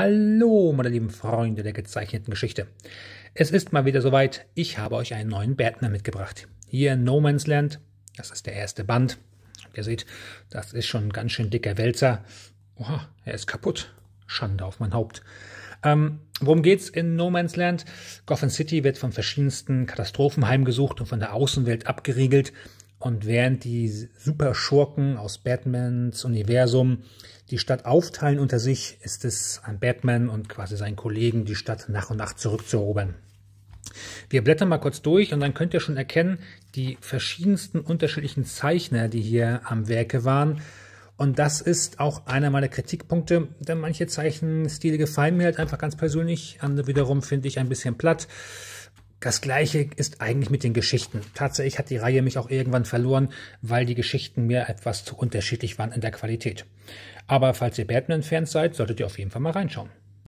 Hallo, meine lieben Freunde der gezeichneten Geschichte. Es ist mal wieder soweit, ich habe euch einen neuen Batman mitgebracht. Hier in No Man's Land, das ist der erste Band. ihr seht, das ist schon ein ganz schön dicker Wälzer. Oha, er ist kaputt. Schande auf mein Haupt. Ähm, worum geht's in No Man's Land? Gotham City wird von verschiedensten Katastrophen heimgesucht und von der Außenwelt abgeriegelt. Und während die Superschurken aus Batmans Universum die Stadt aufteilen unter sich, ist es an Batman und quasi seinen Kollegen, die Stadt nach und nach zurückzuerobern. Wir blättern mal kurz durch und dann könnt ihr schon erkennen, die verschiedensten unterschiedlichen Zeichner, die hier am Werke waren. Und das ist auch einer meiner Kritikpunkte, denn manche Zeichenstile gefallen mir halt einfach ganz persönlich, andere wiederum finde ich ein bisschen platt. Das gleiche ist eigentlich mit den Geschichten. Tatsächlich hat die Reihe mich auch irgendwann verloren, weil die Geschichten mir etwas zu unterschiedlich waren in der Qualität. Aber falls ihr Batman-Fans seid, solltet ihr auf jeden Fall mal reinschauen.